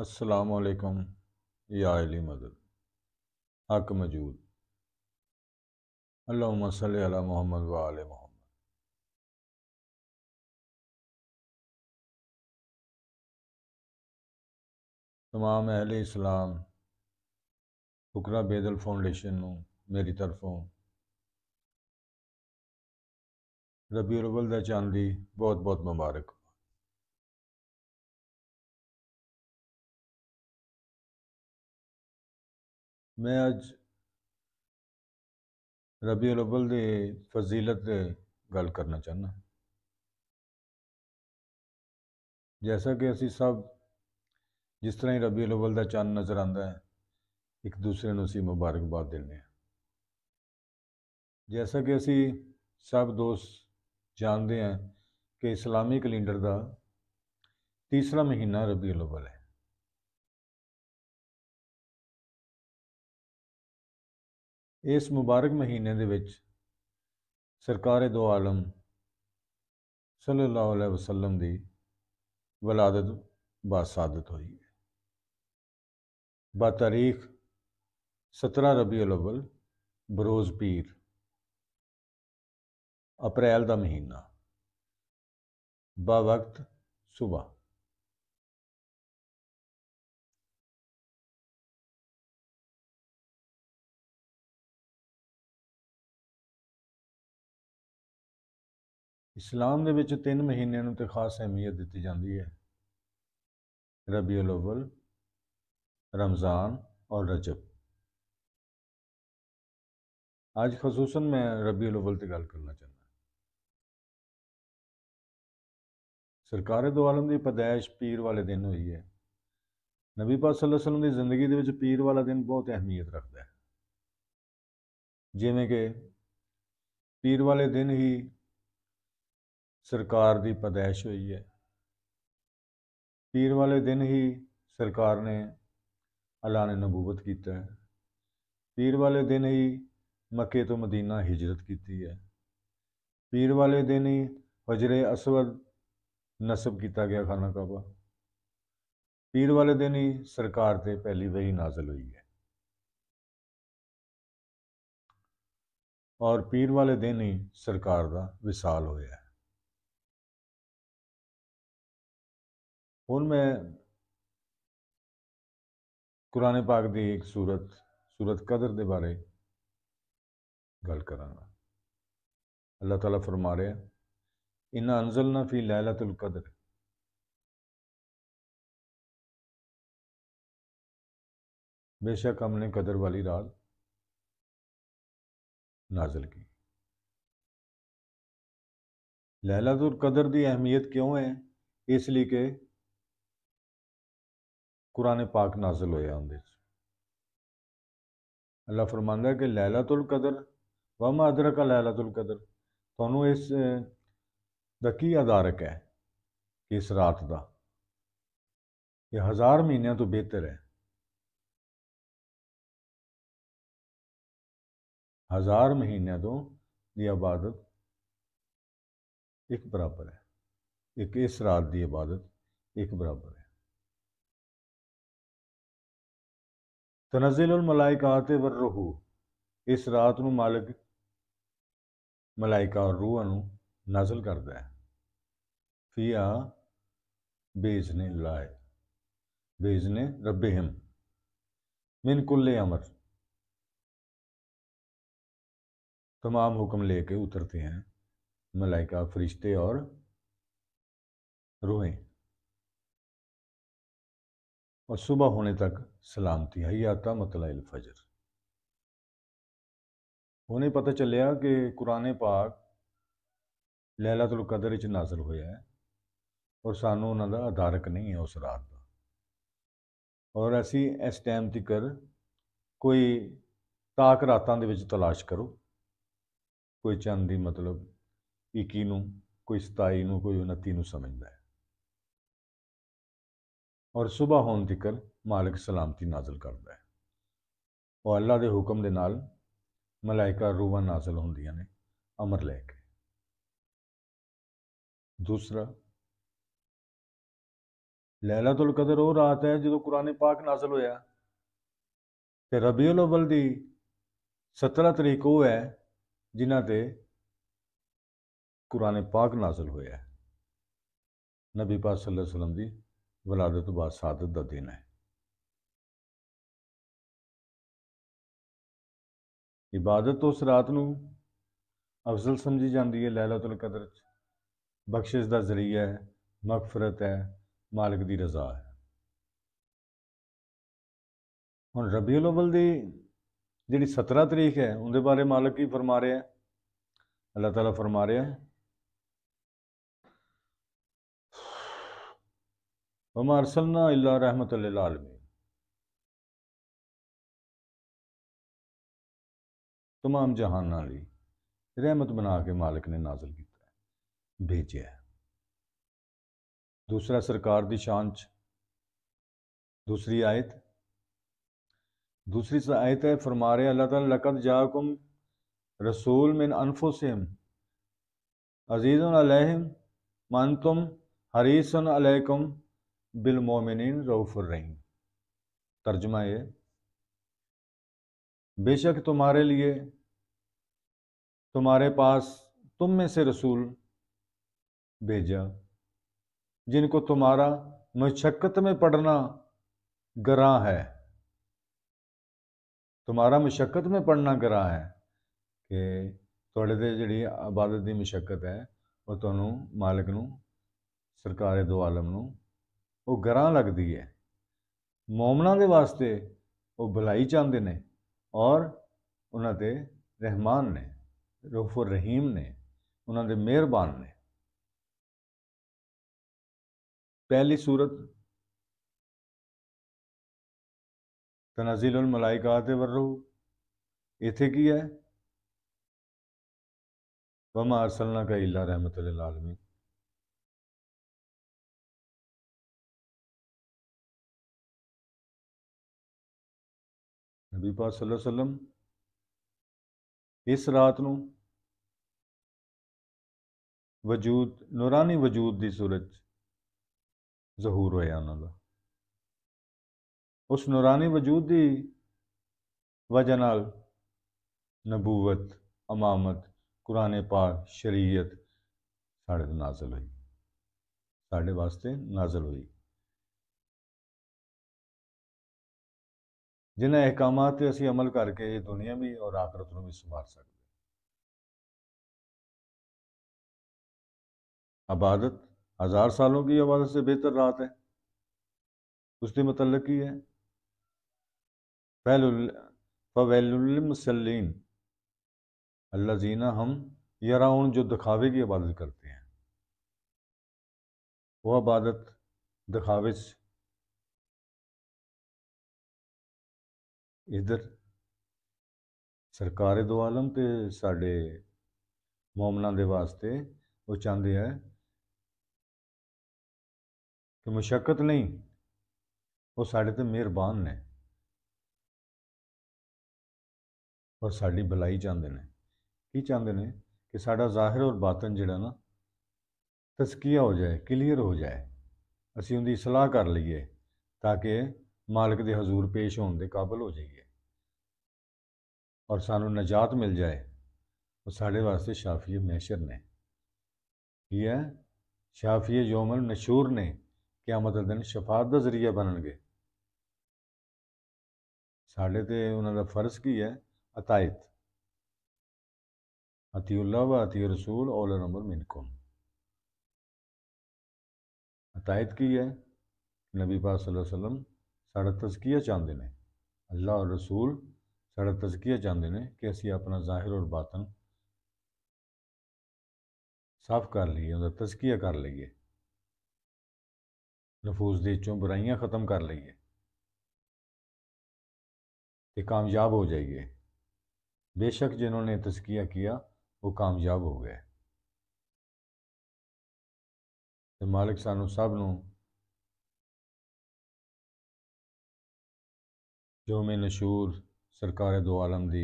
असलकम या अली मदद हक मजूद अल्लाह सल अला मोहम्मद वाल मोहम्मद तमाम अहल इस्लाम ਫੁਕਰਾ ਬੇਦਲ ਫਾਊਂਡੇਸ਼ਨ ਨੂੰ ਮੇਰੀ ਤਰਫੋਂ ਰਬੀਉਲ ਅਵਲ ਦਾ ਚਾਂਦੀ ਬਹੁਤ ਬਹੁਤ ਮੁਬਾਰਕ ਮੈਂ ਅੱਜ ਰਬੀਉਲ ਅਵਲ ਦੇ ਫਜ਼ੀਲਤ ਦੇ ਗੱਲ ਕਰਨਾ ਚਾਹੁੰਦਾ ਜੈਸਾ ਕਿ ਅਸੀਂ ਸਭ ਜਿਸ ਤਰ੍ਹਾਂ ਹੀ ਰਬੀਉਲ ਅਵਲ ਦਾ ਚੰਨ ਨਜ਼ਰ ਆਉਂਦਾ ਹੈ ਇੱਕ ਦੂਸਰੇ ਨੂੰ ਅਸੀਂ ਮੁਬਾਰਕਬਾਦ ਦਿੰਦੇ ਹਾਂ ਜੈਸਾ ਕਿ ਅਸੀਂ ਸਭ ਦੋਸਤ ਜਾਣਦੇ ਹਾਂ ਕਿ ਇਸਲਾਮੀ ਕੈਲੰਡਰ ਦਾ ਤੀਸਰਾ ਮਹੀਨਾ ਰਬੀਉਲ ਅਵਲ ਹੈ ਇਸ ਮੁਬਾਰਕ ਮਹੀਨੇ ਦੇ ਵਿੱਚ ਸਰਕਾਰੇ ਦੋ ਆਲਮ ਸੱਲੱਲਾਹੁ ਅਲੈਹ ਵਸੱਲਮ ਦੀ ਵਲਾਦਤ ਬਾਸਾਦਤ ਹੋਈ ਹੈ ਬਾ ਤਾਰੀਖ 17 ਰਬੀਉਲ ਅਵਲ ਬਰੋਜ਼ ਪੀਰ ਅਪ੍ਰੈਲ ਦਾ ਮਹੀਨਾ ਬਾ ਵਕਤ ਸਵੇਰ ਇਸਲਾਮ ਦੇ ਵਿੱਚ 3 ਮਹੀਨਿਆਂ ਨੂੰ ਤੇ ਖਾਸ ਅਹਿਮੀਅਤ ਦਿੱਤੀ ਜਾਂਦੀ ਹੈ ਰਬੀਉਲ ਅਵਲ ਰਮਜ਼ਾਨ ਔਰ ਰਜਬ ਅੱਜ खसूस ਮੈਂ ਰਬੀਉਲ ਅਵਲ ਤੇ ਗੱਲ ਕਰਨਾ ਚਾਹੁੰਦਾ ਸਰਕਾਰ ਦੋ ਆਲਮ ਦੀ ਪਦਾਇਸ਼ ਪੀਰ ਵਾਲੇ ਦਿਨ ਹੋਈ ਹੈ ਨਬੀ ਪਾਕ ਸੱਲੱਲਾਹੁ ਅਲੈਹਿ ਵਸੱਲਮ ਦੀ ਜ਼ਿੰਦਗੀ ਦੇ ਵਿੱਚ ਪੀਰ ਵਾਲਾ ਦਿਨ ਬਹੁਤ ਅਹਿਮੀਅਤ ਰੱਖਦਾ ਹੈ ਜਿਵੇਂ ਕਿ ਪੀਰ ਵਾਲੇ ਦਿਨ ਹੀ ਸਰਕਾਰ ਦੀ ਪਦੈਸ਼ ਹੋਈ ਹੈ ਪੀਰ ਵਾਲੇ ਦਿਨ ਹੀ ਸਰਕਾਰ ਨੇ ਅੱਲਾ ਨੇ ਨਬੂਵਤ ਕੀਤਾ ਹੈ ਪੀਰ ਵਾਲੇ ਦਿਨ ਹੀ ਮੱਕੇ ਤੋਂ ਮਦੀਨਾ ਹਿਜਰਤ ਕੀਤੀ ਹੈ ਪੀਰ ਵਾਲੇ ਦਿਨ ਹੀ ਹਜਰੇ ਅਸਵਦ ਨਸਬ ਕੀਤਾ ਗਿਆ ਖਾਨਾ ਕਾਬਾ ਪੀਰ ਵਾਲੇ ਦਿਨ ਹੀ ਸਰਕਾਰ ਤੇ ਪਹਿਲੀ ਵਹੀ ਨਾਜ਼ਲ ਹੋਈ ਹੈ ਔਰ ਪੀਰ ਵਾਲੇ ਦਿਨ ਹੀ ਸਰਕਾਰ ਦਾ ਵਿਸਾਲ ਹੋਇਆ उनमें कुरान पाक की एक सूरत सूरत कदर के बारे गल करा अल्लाह तला फरमा रहे इन्ना अंजल ना फी तुल कदर बेशक हमने कदर वाली रात नाजल की तुल कदर की अहमियत क्यों है इसलिए कि कुरने पाक नाजिल होया उन अल्लाह फरमाना कि लैला तुल कदर वम अदरक लैला तुल कदर थानू इस की अदारक है इस रात का ये हज़ार महीनों तो बेहतर है हज़ार महीनों तो यह इबादत एक बराबर है एक इस रात की इबादत एक बराबर है ਤਨਜ਼ਿਲੁਲ ਮਲਾਇਕਾਤ ਵਰ ਰੂਹ ਇਸ ਰਾਤ ਨੂੰ ਮਾਲਕ ਮਲਾਇਕਾ ਔਰ ਰੂਹਾਂ ਨੂੰ ਨਾਜ਼ਲ ਕਰਦਾ ਹੈ ਫੀਆ ਬੇਜ਼ਨੇ ਲਾਇ ਬੇਜ਼ਨੇ ਰੱਬਹਿਮ ਮਿਨ ਕੁੱਲੇ ਅਮਰ ਤਮਾਮ ਹੁਕਮ ਲੈ ਕੇ ਉਤਰਦੇ ਹਨ ਮਲਾਇਕਾ ਫਰਿਸ਼ਤੇ ਔਰ ਰੂਹੇ ਔਰ ਸਵੇਰ ਹੋਣੇ ਤੱਕ ਸਲਾਮਤੀ ਹਯਾਤਾ ਮਤਲਇਲ ਫਜਰ ਉਹਨੇ ਪਤਾ ਚੱਲਿਆ ਕਿ ਕੁਰਾਨੇ ਪਾਕ ਲੈਲਾਤੁਲ ਕਦਰ ਵਿੱਚ ਨਾਜ਼ਲ ਹੋਇਆ ਹੈ ਔਰ ਸਾਨੂੰ ਉਹਨਾਂ ਦਾ ਆਧਾਰਕ ਨਹੀਂ ਹੈ ਉਸ ਰਾਤ ਦਾ ਔਰ ਅਸੀਂ ਇਸ ਟਾਈਮ ਤੱਕਰ ਕੋਈ ਤਾਕ ਰਾਤਾਂ ਦੇ ਵਿੱਚ ਤਲਾਸ਼ ਕਰੋ ਕੋਈ ਚੰਦ ਦੀ ਮਤਲਬ 21 ਨੂੰ ਕੋਈ 27 ਨੂੰ ਕੋਈ 29 ਨੂੰ ਸਮਝਦਾ ਹੈ ਔਰ ਸਵੇਰ ਹੋਣ ਤੱਕਰ ਮਾਲਕ ਸਲਾਮਤੀ ਨਾਜ਼ਲ ਕਰਦਾ ਹੈ ਉਹ ਅੱਲਾ ਦੇ ਹੁਕਮ ਦੇ ਨਾਲ ਮਲਾਇਕਾ ਰੂਹਾਂ ਨਾਜ਼ਲ ਹੁੰਦੀਆਂ ਨੇ ਅਮਰ ਲੈ ਕੇ ਦੂਸਰਾ ਲੈਲਾਤੁਲ ਕਦਰ ਉਹ ਰਾਤ ਹੈ ਜਦੋਂ ਕੁਰਾਨ ਪਾਕ ਨਾਜ਼ਲ ਹੋਇਆ ਤੇ ਰਬੀਉਲ ਅਵਲ ਦੀ 17 ਤਰੀਕ ਉਹ ਹੈ ਜਿਨ੍ਹਾਂ ਤੇ ਕੁਰਾਨ ਪਾਕ ਨਾਜ਼ਲ ਹੋਇਆ ਨਬੀ ਪਾਕ ਸੱਲੱਲਾਹੁ ਅਲੈਹਿ ਵਸੱਲਮ ਦੀ ਵਿਲਾਦਤ ਬਾਦ ਸਾਦਤ ਦਾ ਦਿਨ ਹੈ ਇਬਾਦਤ ਉਸ ਰਾਤ ਨੂੰ ਅਫਜ਼ਲ ਸਮਝੀ ਜਾਂਦੀ ਹੈ ਲੈਲਾਤੁਲ ਕਦਰ ਚ ਬਖਸ਼ਿਸ਼ ਦਾ ਜ਼ਰੀਆ ਹੈ ਮਗਫਰਤ ਹੈ ਮਾਲਕ ਦੀ ਰਜ਼ਾ ਹੈ ਹੁਣ ਰਬੀਉਲ ਅਵਲ ਦੀ ਜਿਹੜੀ 17 ਤਰੀਕ ਹੈ ਉਹਦੇ ਬਾਰੇ ਮਾਲਕ ਕੀ ਫਰਮਾ ਰਿਹਾ ਹੈ ਅੱਲਾਹ ਤਾਲਾ ਫਰਮਾ ਰਿਹਾ ਹੈ इल्ला रहमत आलमी तमाम जहाना रहमत बना के मालिक ने नाजल किया भेजे दूसरा सरकार की शान च दूसरी आयत दूसरी आयत है फरमा रहे अल्लाह ताला जाकुम रसूल मिन अनफुसिम अजीज़ अलहम मन तुम हरीसन अलैकुम बिलमोमिन रऊफ़ुर्रहीम तर्जमा ये बेशक तुम्हारे लिए तुम्हारे पास तुम में से रसूल भेजा जिनको तुम्हारा मशक्क़त में पढ़ना गरा है तुम्हारा मशक्क़त में पढ़ना गरा है ਕਿ ਤੁਹਾਡੇ ਤੇ ਜਿਹੜੀ ਆਬਾਦਤ ਦੀ ਮੁਸ਼ਕਲ ਹੈ ਉਹ ਤੁਹਾਨੂੰ ਮਾਲਕ ਨੂੰ ਸਰਕਾਰੇ ਦੋ ਆਲਮ ਨੂੰ ਉਹ ਗਰਾਂ ਲੱਗਦੀ ਹੈ ਮੌਮਨਾਂ ਦੇ ਵਾਸਤੇ ਉਹ ਭਲਾਈ ਚਾਹੁੰਦੇ ਨੇ ਔਰ ਉਹਨਾਂ ਤੇ ਰਹਿਮਾਨ ਨੇ ਰਫੂਰ ਰਹੀਮ ਨੇ ਉਹਨਾਂ ਦੇ ਮਿਹਰਬਾਨ ਨੇ ਪਹਿਲੀ ਸੂਰਤ ਤਨਜ਼ੀਲੁਲ ਮਲਾਇਕਾਤ ਵਰਰੂ ਇਥੇ ਕੀ ਹੈ ਵਮਾ ਅਰਸਲਨਾ ਕਾ ਇਲਾ ਰਹਿਮਤੁਲ ਆਲਮੀਨ ਨਬੀ ਪਾਕ ਸੱਲੱਲਾਹੁ ਅਲੈਹਿ ਵਸੱਲਮ ਇਸ ਰਾਤ ਨੂੰ ਵਜੂਦ ਨੂਰਾਨੀ ਵਜੂਦ ਦੀ ਸੂਰਤ ਜ਼ਹੂਰ ਹੋਇਆ ਉਹਨਾਂ ਦਾ ਉਸ ਨੂਰਾਨੀ ਵਜੂਦ ਦੀ ਵਜ੍ਹਾ ਨਾਲ ਨਬੂਵਤ ਅਮਾਮਤ ਕੁਰਾਨ ਪਾਕ ਸ਼ਰੀਅਤ ਸਾਡੇ ਨਾਜ਼ਲ ਹੋਈ ਸਾਡੇ ਵਾਸਤੇ ਨਾਜ਼ਲ ਹੋਈ जिन्हें अहकाम से असी अमल करके दुनिया भी और ਆਖਰਤ को भी संभाल सकते आबादत हज़ार सालों की आबादत से बेहतर रात है उसके मतलब की है फ़वैलमसलिन अल्लाह जीना हम उन जो दिखावे की इबादत करते हैं वह इबादत दिखावे ਇਧਰ ਸਰਕਾਰੇ ਦੋ ਆਲਮ ਤੇ ਸਾਡੇ ਮੌਮਨਾ ਦੇ ਵਾਸਤੇ ਉਹ ਚਾਹੁੰਦੇ ਆ ਕਿ ਮੁਸ਼ਕਲ ਨਹੀਂ ਉਹ ਸਾਡੇ ਤੇ ਮਿਹਰਬਾਨ ਨੇ ਔਰ ਸਾਡੀ ਭਲਾਈ ਚਾਹੁੰਦੇ ਨੇ ਕੀ ਚਾਹੁੰਦੇ ਨੇ ਕਿ ਸਾਡਾ ਜ਼ਾਹਿਰ ਔਰ ਬਾਤਨ ਜਿਹੜਾ ਨਾ ਤਸਕੀਆ ਹੋ ਜਾਏ ਕਲੀਅਰ ਹੋ ਜਾਏ ਅਸੀਂ ਉਹਦੀ ਸਲਾਹ ਕਰ ਲਈਏ ਤਾਂ ਕਿ ਮਾਲਕ ਦੇ ਹਜ਼ੂਰ ਪੇਸ਼ ਹੋਣ ਦੇ ਕਾਬਿਲ ਹੋ ਜਾਈਏ ਔਰ ਸਾਨੂੰ ਨਜਾਤ ਮਿਲ ਜਾਏ ਉਹ ਸਾਡੇ ਵਾਸਤੇ ਸ਼ਾਫੀ ਮਹਿਸ਼ਰ ਨੇ ਠੀਕ ਹੈ ਸ਼ਾਫੀ ਯੋਮਲ ਨਸ਼ੂਰ ਨੇ ਕਿਆਮਤ ਦੇ ਦਿਨ ਸ਼ਫਾਅਤ ਦਾ ਜ਼ਰੀਆ ਬਣਨਗੇ ਸਾਡੇ ਤੇ ਉਹਨਾਂ ਦਾ ਫਰਜ਼ ਕੀ ਹੈ ਅਤਾਇਤ ਅਤੀਉੱਲਾ ਵਾ ਅਤੀ ਰਸੂਲ ਔਲ ਨੰਬਰ ਮਿਨਕੁਮ अतायत की है नबी पाक सल्लल्लाहु अलैहि वसल्लम साढ़ा तजकिया चाहते हैं अल्लाह और रसूल ਸਾਡਾ ਤਜ਼ਕੀਆ ਚਾਹੁੰਦੇ ਨੇ ਕਿ ਅਸੀਂ ਆਪਣਾ ਜ਼ਾਹਿਰ ਔਰ ਬਾਤਨ ਸਾਫ਼ ਕਰ ਲਈਏ ਉਹਦਾ ਤਜ਼ਕੀਆ ਕਰ ਲਈਏ ਨਫੂਸ ਦੇ ਚੋਂ ਬੁਰਾਈਆਂ ਖਤਮ ਕਰ ਲਈਏ ਤੇ ਕਾਮਯਾਬ ਹੋ ਜਾਈਏ ਜਿਨ੍ਹਾਂ ਨੇ ਤਜ਼ਕੀਆ ਕੀਤਾ ਉਹ ਕਾਮਯਾਬ ਹੋ ਗਏ ਤੇ ਮਾਲਕ ਸਾਨੂੰ ਸਭ ਨੂੰ ਜੋ ਮੇ ਨਸ਼ੂਰ सरकार दो आलम दी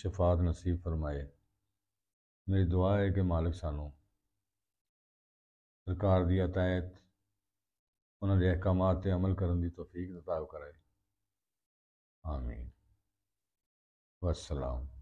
शफात नसीब फरमाए मेरी दुआ है कि मालिक सानू ਸਰਕਾਰ ਦੀ ਹਦਾਇਤ ਉਹਨਾਂ ਦੇ ਅਹਿਕਾਮਾਂ ਤੇ ਅਮਲ ਕਰਨ ਦੀ ਤੌਫੀਕ عطا ਕਰਾਏ ਆਮੀਨ ਵਸਲਾਮ